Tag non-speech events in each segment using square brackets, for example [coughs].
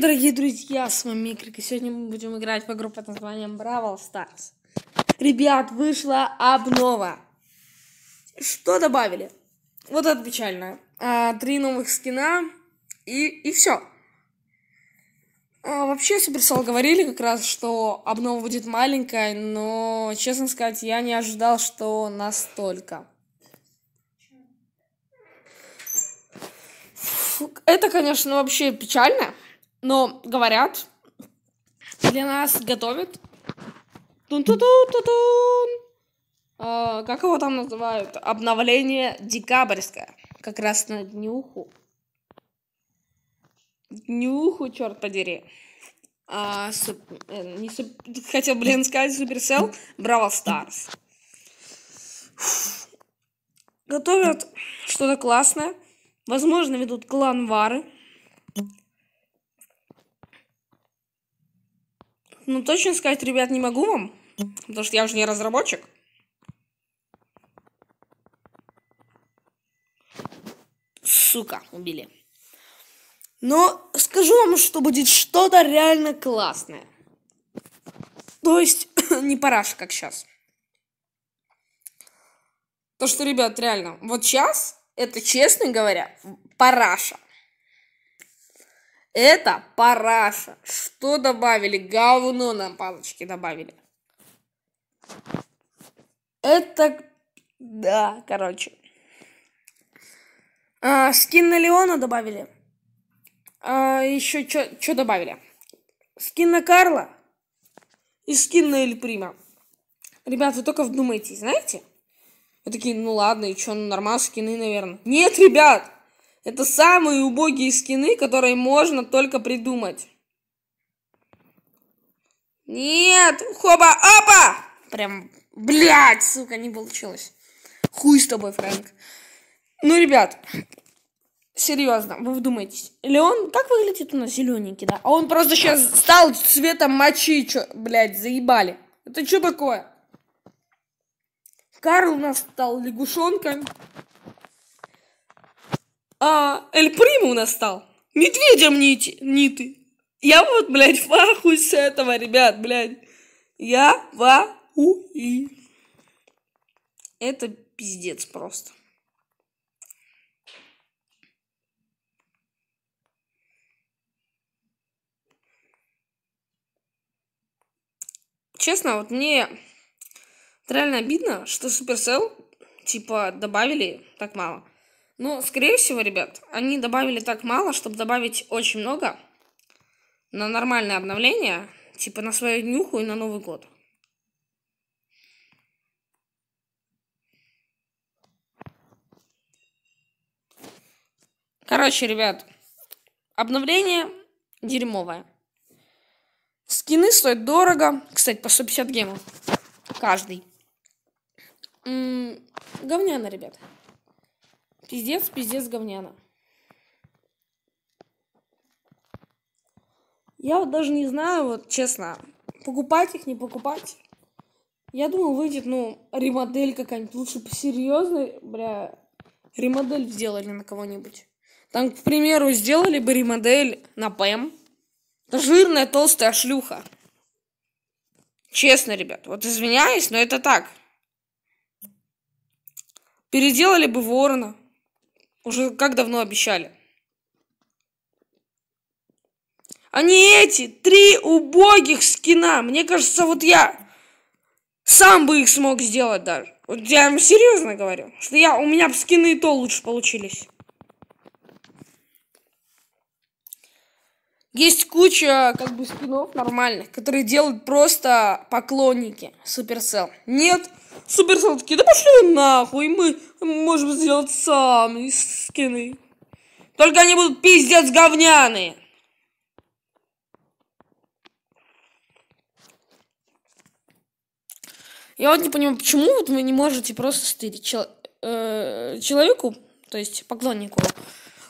Привет, дорогие друзья, с вами Микрик, и сегодня мы будем играть в игру под названием Бравл Старс. Ребят, вышла обнова. Что добавили? Вот это печально. А, три новых скина, и, и все. А, вообще, Суперсол говорили как раз, что обнова будет маленькая, но, честно сказать, я не ожидал, что настолько. это, конечно, вообще печально. Но говорят, для нас готовят. Тун -тун -тун -тун -тун. А, как его там называют? Обновление декабрьское. Как раз на днюху. Днюху, черт подери. А, суп, э, не суп, хотел, блин, сказать суперсел Браво Старс. Готовят что-то классное. Возможно, ведут клан вары Ну, точно сказать, ребят, не могу вам. Потому что я уже не разработчик. Сука, убили. Но скажу вам, что будет что-то реально классное. То есть, [coughs] не параша, как сейчас. То, что, ребят, реально, вот сейчас, это, честно говоря, параша. Это параша. Что добавили? Говно на палочке добавили. Это... Да, короче. А, скин на Леона добавили. А, еще что добавили? Скин на Карла и скин на Эль Прима. Ребят, вы только вдумайтесь, знаете? Вы такие, ну ладно, и что, ну нормально скины, наверное. Нет, ребят! Это самые убогие скины, которые можно только придумать. Нет, хоба, опа! Прям, блядь, сука, не получилось. Хуй с тобой, Фрэнк. Ну, ребят, серьезно, вы вдумайтесь. Или он, как выглядит у нас зелененький, да? А он просто сейчас стал цветом мочи, чё, блядь, заебали. Это что такое? Карл у нас стал лягушонком а Эль Приму настал. нас стал медведем нити, ниты. Я вот, блядь, в ахуе с этого, ребят, блядь. Я в ахуе. Это пиздец просто. Честно, вот мне реально обидно, что Supercell, типа, добавили так мало. Ну, скорее всего, ребят, они добавили так мало, чтобы добавить очень много на нормальное обновление, типа на свою днюху и на Новый год. Короче, ребят, обновление дерьмовое. Скины стоят дорого. Кстати, по 150 гемов. Каждый. М -м, говняно, ребят. Пиздец, пиздец, говняна. Я вот даже не знаю, вот честно, покупать их, не покупать. Я думал, выйдет, ну, ремодель какая-нибудь. Лучше посерьезной, бля, ремодель сделали на кого-нибудь. Там, к примеру, сделали бы ремодель на ПМ. Это жирная толстая шлюха. Честно, ребят, вот извиняюсь, но это так. Переделали бы ворона. Уже как давно обещали. А не эти три убогих скина. Мне кажется, вот я сам бы их смог сделать даже. Вот я вам серьезно говорю, что я, у меня скины и то лучше получились. Есть куча, как бы, скинов нормальных, которые делают просто поклонники Supercell. Нет, Суперсол такие, да пошли нахуй, мы можем сделать сами скины. Только они будут пиздец говняные. Я вот не понимаю, почему вот вы не можете просто стырить чел э человеку, то есть поклоннику.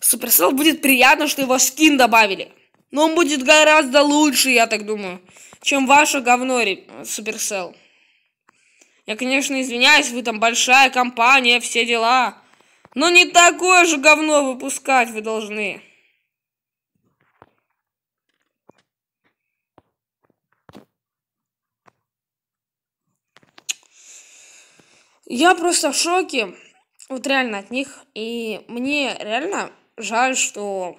Суперсел будет приятно, что его скин добавили. Но он будет гораздо лучше, я так думаю, чем ваше говно, Суперсел. Я, конечно, извиняюсь, вы там большая компания, все дела. Но не такое же говно выпускать вы должны. Я просто в шоке. Вот реально от них. И мне реально жаль, что...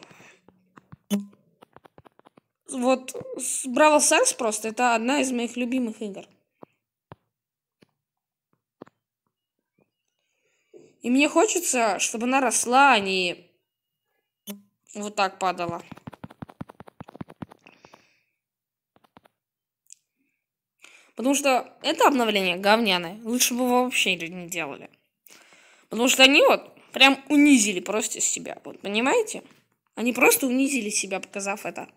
Вот Бравл Сенс просто это одна из моих любимых игр. И мне хочется, чтобы она росла, а не вот так падала. Потому что это обновление говняное. Лучше бы его вообще не делали. Потому что они вот прям унизили просто себя. Вот понимаете? Они просто унизили себя, показав это.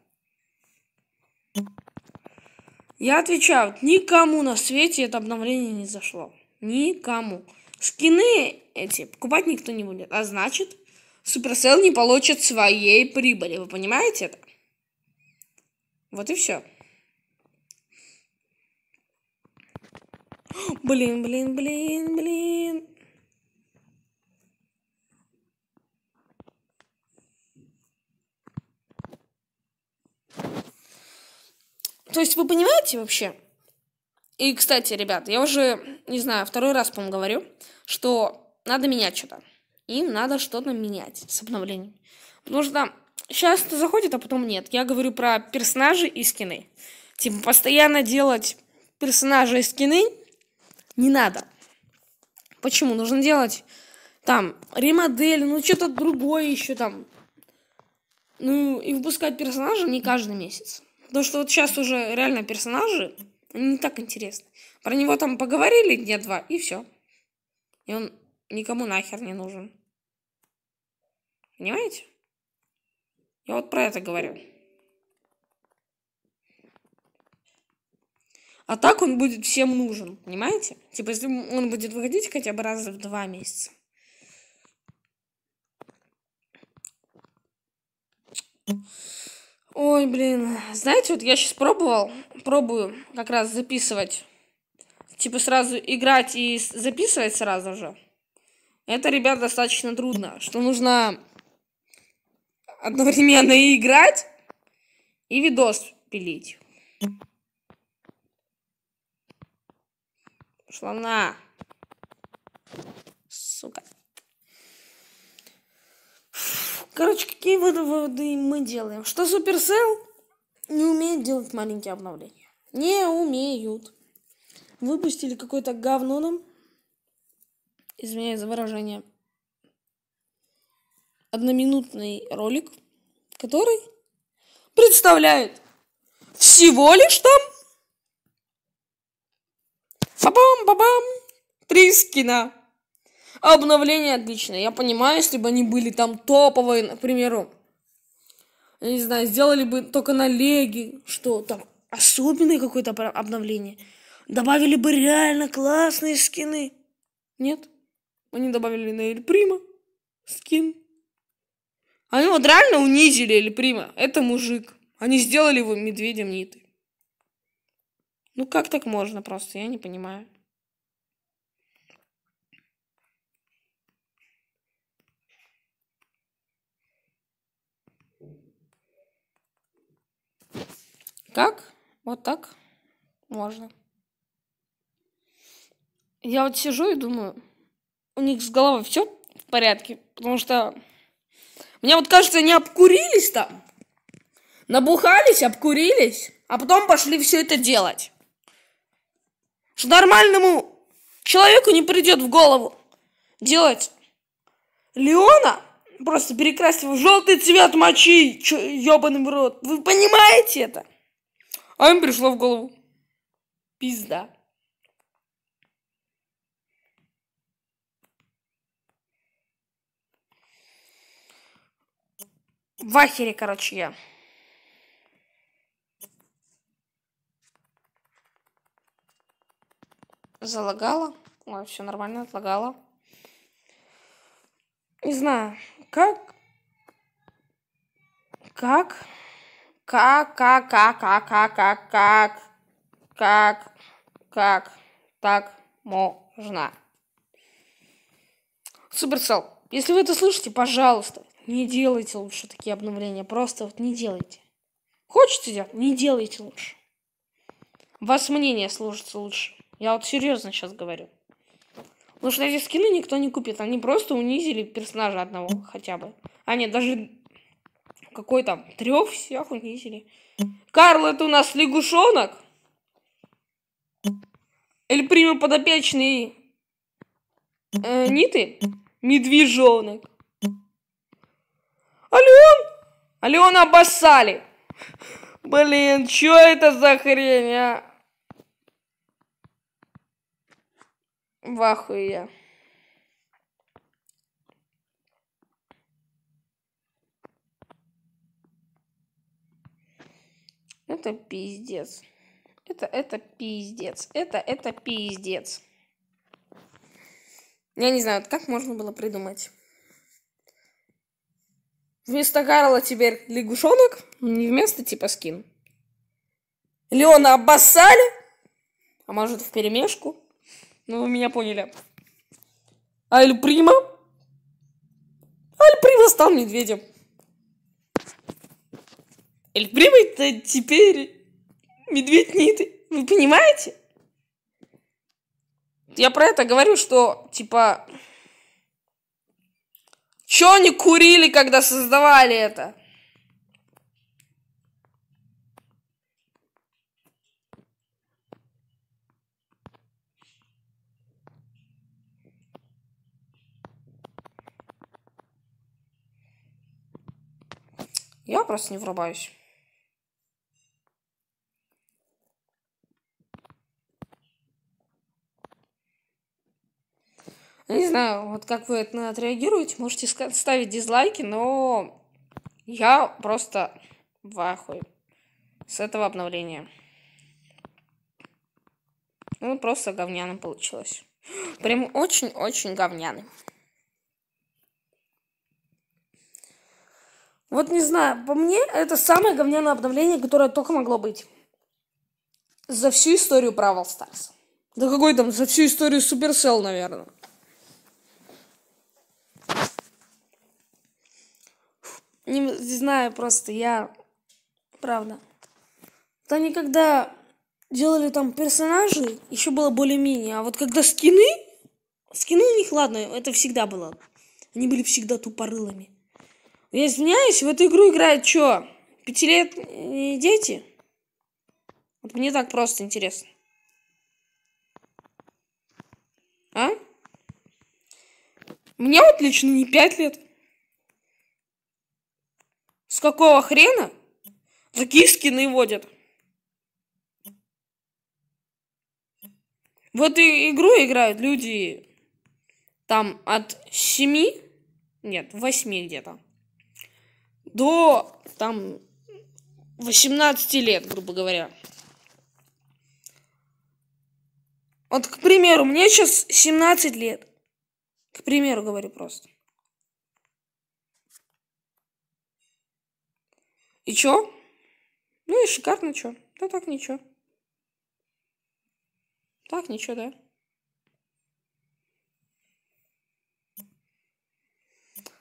Я отвечаю, никому на свете это обновление не зашло. Никому. Скины эти покупать никто не будет. А значит, Supercell не получит своей прибыли. Вы понимаете это? Вот и все. Блин, блин, блин, блин. То есть вы понимаете вообще? И, кстати, ребят, я уже, не знаю, второй раз, по-моему, говорю, что надо менять что-то. Им надо что-то менять с обновлением. Потому что сейчас это заходит, а потом нет. Я говорю про персонажи и скины. Типа, постоянно делать персонажи и скины не надо. Почему? Нужно делать там ремодель, ну что-то другое еще там. Ну и выпускать персонажа не каждый месяц. Потому что вот сейчас уже реально персонажи не так интересны. Про него там поговорили дня два и все. И он никому нахер не нужен. Понимаете? Я вот про это говорю. А так он будет всем нужен, понимаете? Типа, если он будет выходить хотя бы раз в два месяца. Ой, блин. Знаете, вот я сейчас пробовал, пробую как раз записывать. Типа сразу играть и записывать сразу же. Это, ребят, достаточно трудно, что нужно одновременно и играть, и видос пилить. Шлана, Сука. Короче, какие выводы мы делаем? Что Supercell не умеет делать маленькие обновления. Не умеют. Выпустили какое-то говно нам извиняюсь за выражение, одноминутный ролик, который представляет всего лишь там ба бам бам Три скина. Обновление отличное. Я понимаю, если бы они были там топовые, к примеру, я не знаю, сделали бы только на леги, что там особенное какое-то обновление. Добавили бы реально классные скины. Нет? Они добавили на Эль Прима скин. Они вот реально унизили Эль Прима. Это мужик. Они сделали его медведем ниты. Ну как так можно просто? Я не понимаю. Как? Вот так можно. Я вот сижу и думаю, у них с головой все в порядке, потому что мне вот кажется, они обкурились там, набухались, обкурились, а потом пошли все это делать. Что нормальному человеку не придет в голову делать Леона, просто перекрасить его в желтый цвет мочи, ебаный в рот. Вы понимаете это? А им пришло в голову. Пизда. В ахере, короче, я. Залагала. Ой, все нормально, отлагала. Не знаю, как... Как? Как, как, как, как, как, как, как, как, как так можно? Суперцел, если вы это слышите, пожалуйста, не делайте лучше такие обновления. Просто вот не делайте. Хочется делать? Не делайте лучше. Вас мнение служится лучше. Я вот серьезно сейчас говорю. Потому что эти скины никто не купит. Они просто унизили персонажа одного хотя бы. А нет, даже какой там, трех всех унизили. Карл, это у нас лягушонок. Эль Прима подопечный э, Ниты. Медвежонок. Ален! Алена обоссали! Блин, что это за хрень, а? В ахуе. Это пиздец. Это, это пиздец. Это, это пиздец. Я не знаю, как можно было придумать. Вместо Карла теперь лягушонок, не вместо типа скин. Леона обоссали, а может в перемешку. Ну, вы меня поняли. Аль Прима. Аль Прима стал медведем. Эль Прима это теперь медведь Ниты. Вы понимаете? Я про это говорю, что, типа, Чё они курили, когда создавали это? Я просто не врубаюсь. знаю, вот как вы это отреагируете, можете ставить дизлайки, но я просто в ахуе с этого обновления. Ну, просто говняно получилось. [gasps] Прям очень-очень говняный. Вот не знаю, по мне это самое говняное обновление, которое только могло быть. За всю историю Бравл Старс. Да какой там, за всю историю Суперсел, наверное. Не, не знаю, просто я... Правда. Вот они когда делали там персонажей, еще было более-менее. А вот когда скины... Скины у них, ладно, это всегда было. Они были всегда тупорылыми. Я извиняюсь, в эту игру играют что? Пятилетние дети? Вот мне так просто интересно. А? Мне вот лично не пять лет. С какого хрена? Такие скины водят. В эту игру играют люди там от 7, нет, 8 где-то, до там 18 лет, грубо говоря. Вот, к примеру, мне сейчас 17 лет. К примеру, говорю просто. И чё? Ну и шикарно чё. Да так ничего. Так ничего, да.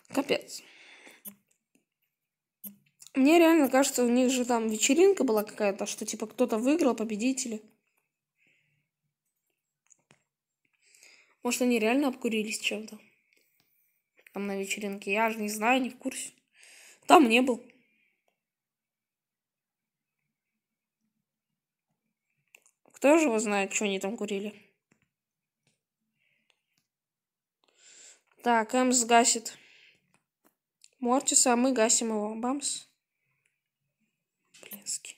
Капец. Мне реально кажется, у них же там вечеринка была какая-то, что типа кто-то выиграл, победители. Может, они реально обкурились чем-то? Там на вечеринке. Я же не знаю, не в курсе. Там не был. Кто же его знает, что они там курили? Так, Эмс гасит Мортиса, а мы гасим его. Бамс. Блинский.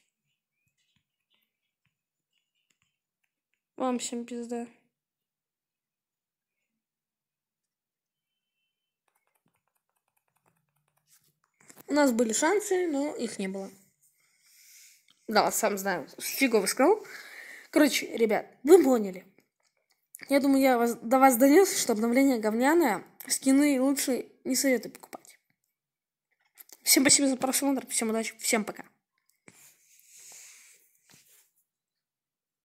Бамсим, пизда. У нас были шансы, но их не было. Да, сам знаю. Фиговый скролл. Короче, ребят, вы поняли. Я думаю, я вас, до вас донес, что обновление говняное. Скины лучше не советую покупать. Всем спасибо за просмотр. Всем удачи. Всем пока.